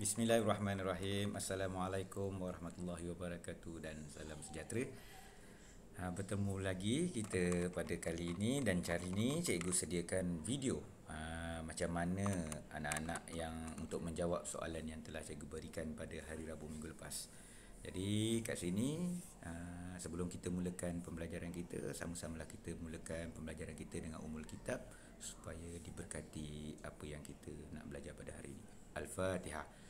Bismillahirrahmanirrahim. Assalamualaikum warahmatullahi wabarakatuh dan salam sejahtera. Ha, bertemu lagi kita pada kali ini dan cari ini cikgu sediakan video ha, macam mana anak-anak yang untuk menjawab soalan yang telah cikgu berikan pada hari Rabu minggu lepas. Jadi kat sini ha, sebelum kita mulakan pembelajaran kita sama-samalah kita mulakan pembelajaran kita dengan umul kitab supaya diberkati apa yang kita nak belajar pada hari ini. Al-Fatihah.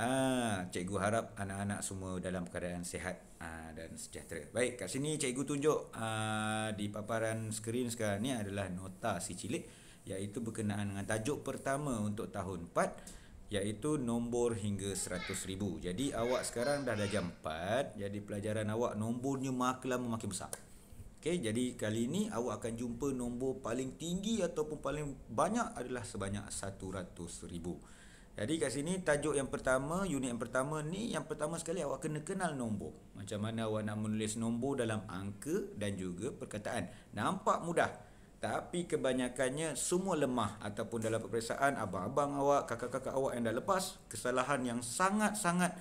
Ah, cikgu harap anak-anak semua dalam keadaan sehat ah, dan sejahtera. Baik, kat sini cikgu tunjuk ah, di paparan skrin sekarang ni adalah nota si cilik iaitu berkenaan dengan tajuk pertama untuk tahun 4 iaitu nombor hingga ribu. Jadi awak sekarang dah dah jam 4, jadi pelajaran awak nombornya makin lama makin besar. Okay, jadi kali ini awak akan jumpa nombor paling tinggi ataupun paling banyak adalah sebanyak ribu. Jadi kat sini tajuk yang pertama, unit yang pertama ni yang pertama sekali awak kena kenal nombor. Macam mana awak nak menulis nombor dalam angka dan juga perkataan. Nampak mudah. Tapi kebanyakannya semua lemah ataupun dalam peperiksaan abang-abang awak, kakak-kakak awak yang dah lepas, kesalahan yang sangat-sangat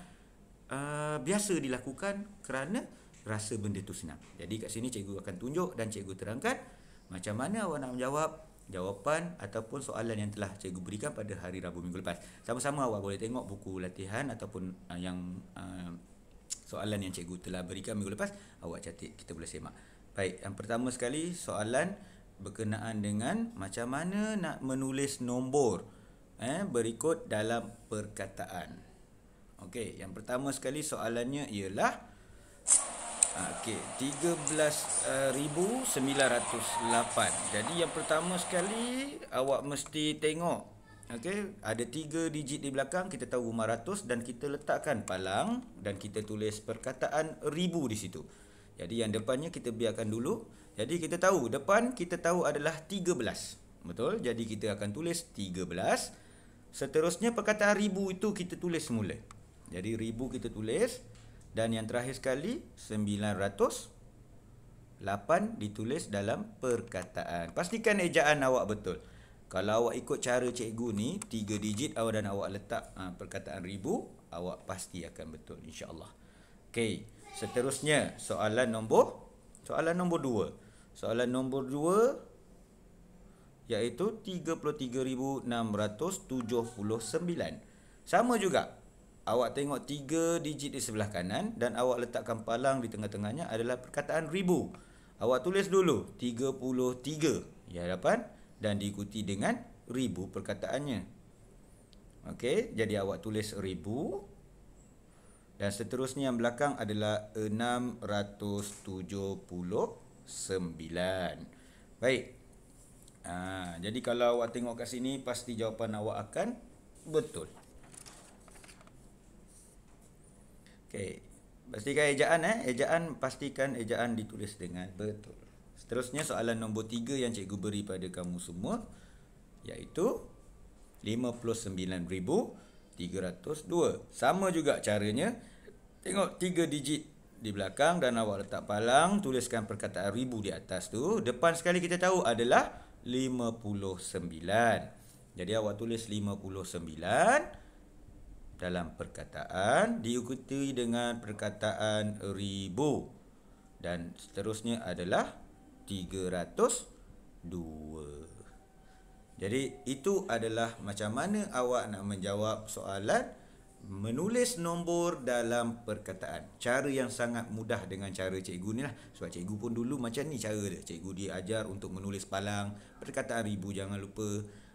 uh, biasa dilakukan kerana rasa benda tu senang. Jadi kat sini cikgu akan tunjuk dan cikgu terangkan macam mana awak nak menjawab jawapan ataupun soalan yang telah cikgu berikan pada hari Rabu minggu lepas. Sama-sama awak boleh tengok buku latihan ataupun uh, yang uh, soalan yang cikgu telah berikan minggu lepas, awak catat kita boleh semak. Baik, yang pertama sekali soalan berkenaan dengan macam mana nak menulis nombor eh berikut dalam perkataan. Okey, yang pertama sekali soalannya ialah Okey, tiga belas eh, ribu sembilan ratus lapan. Jadi yang pertama sekali, awak mesti tengok. Okey, ada tiga digit di belakang, kita tahu lima ratus dan kita letakkan palang dan kita tulis perkataan ribu di situ. Jadi yang depannya kita biarkan dulu. Jadi kita tahu, depan kita tahu adalah tiga belas Betul? Jadi kita akan tulis tiga belas. Seterusnya perkataan ribu itu kita tulis semula. Jadi ribu kita tulis. Dan yang terakhir sekali 908 ditulis dalam perkataan Pastikan ejaan awak betul Kalau awak ikut cara cikgu ni tiga digit awak dan awak letak ha, perkataan ribu Awak pasti akan betul insyaAllah Okey, seterusnya soalan nombor Soalan nombor dua Soalan nombor 2 iaitu 33679 sama juga Awak tengok tiga digit di sebelah kanan dan awak letakkan palang di tengah-tengahnya adalah perkataan ribu. Awak tulis dulu 33 di hadapan dan diikuti dengan ribu perkataannya. Okey, jadi awak tulis ribu. Dan seterusnya yang belakang adalah 679. Baik. Ha, jadi kalau awak tengok kat sini, pasti jawapan awak akan betul. Okey. Pastikan ejaan eh. Ejaan pastikan ejaan ditulis dengan betul. Seterusnya soalan nombor tiga yang cikgu beri pada kamu semua iaitu 59302. Sama juga caranya. Tengok tiga digit di belakang dan awak letak palang tuliskan perkataan ribu di atas tu. Depan sekali kita tahu adalah 59. Jadi awak tulis 59 59 dalam perkataan diikuti dengan perkataan ribu dan seterusnya adalah 302. Jadi itu adalah macam mana awak nak menjawab soalan menulis nombor dalam perkataan. Cara yang sangat mudah dengan cara cikgu ni lah. Sebab cikgu pun dulu macam ni cara dia. Cikgu dia ajar untuk menulis palang, perkataan ribu jangan lupa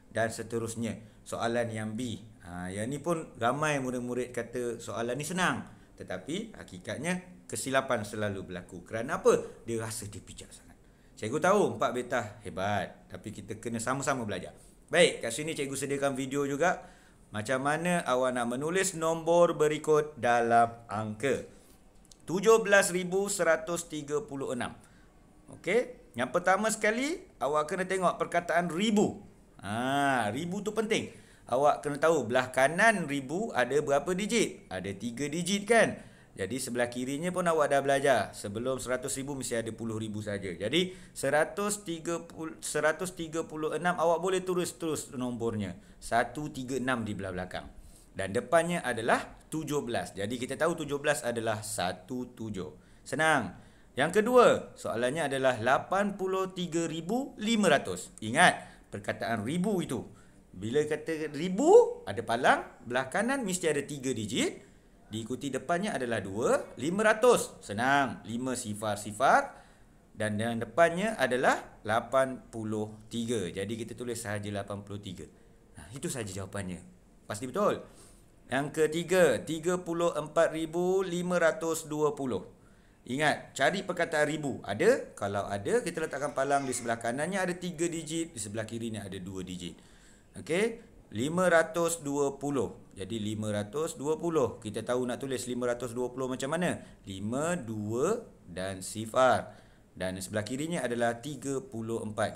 dan seterusnya soalan yang B. Ha, yang ni pun ramai murid-murid kata soalan ni senang. Tetapi hakikatnya kesilapan selalu berlaku. Kerana apa? Dia rasa dia pijak sangat. Cikgu tahu 4 beta hebat. Tapi kita kena sama-sama belajar. Baik, kat sini cikgu sediakan video juga. Macam mana awak nak menulis nombor berikut dalam angka. 17,136. Okey. Yang pertama sekali, awak kena tengok perkataan ribu. Ha, ribu tu penting. Awak kena tahu belah kanan ribu ada berapa digit? Ada tiga digit kan? Jadi sebelah kirinya pun awak dah belajar. Sebelum seratus ribu mesti ada puluh ribu saja. Jadi seratus tiga puluh, seratus tiga puluh enam awak boleh terus terus nombornya. Satu tiga enam di belah belakang. Dan depannya adalah tujuh belas. Jadi kita tahu tujuh belas adalah satu tujuh. Senang. Yang kedua, soalannya adalah lapan puluh tiga ribu lima ratus. Ingat, perkataan ribu itu. Bila kata ribu, ada palang. Belah kanan mesti ada tiga digit. Diikuti depannya adalah dua. Lima ratus. Senang. Lima sifar-sifar. Dan yang depannya adalah lapan puluh tiga. Jadi kita tulis sahaja lapan puluh tiga. itu sahaja jawapannya. Pasti betul. Yang ketiga, tiga puluh empat ribu lima ratus dua puluh. Ingat, cari perkataan ribu. Ada? Kalau ada, kita letakkan palang di sebelah kanannya ada tiga digit. Di sebelah kirinya ada dua digit. Okey? 520. Jadi, 520. Kita tahu nak tulis 520 macam mana? 5, 2 dan sifar. Dan sebelah kirinya adalah 34.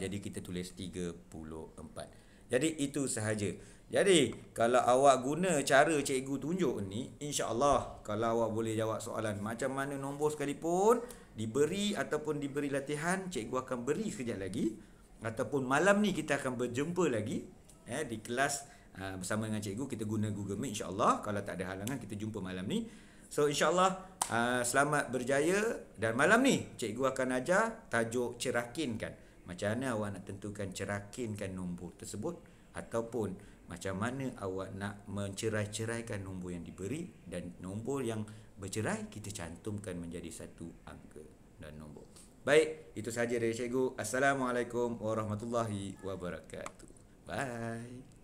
Jadi, kita tulis 34. Jadi, itu sahaja. Jadi, kalau awak guna cara cikgu tunjuk ni, insyaAllah kalau awak boleh jawab soalan macam mana nombor sekalipun, diberi ataupun diberi latihan, cikgu akan beri sekejap lagi. Ataupun malam ni kita akan berjumpa lagi eh, di kelas uh, bersama dengan cikgu. Kita guna Google Meet insyaAllah. Kalau tak ada halangan, kita jumpa malam ni. So, insyaAllah uh, selamat berjaya. Dan malam ni, cikgu akan ajar tajuk cerakinkan. Macam mana awak nak tentukan cerakinkan nombor tersebut ataupun macam mana awak nak mencerai-ceraikan nombor yang diberi dan nombor yang bercerai kita cantumkan menjadi satu angka dan nombor. Baik, itu sahaja dari cikgu. Assalamualaikum warahmatullahi wabarakatuh. Bye.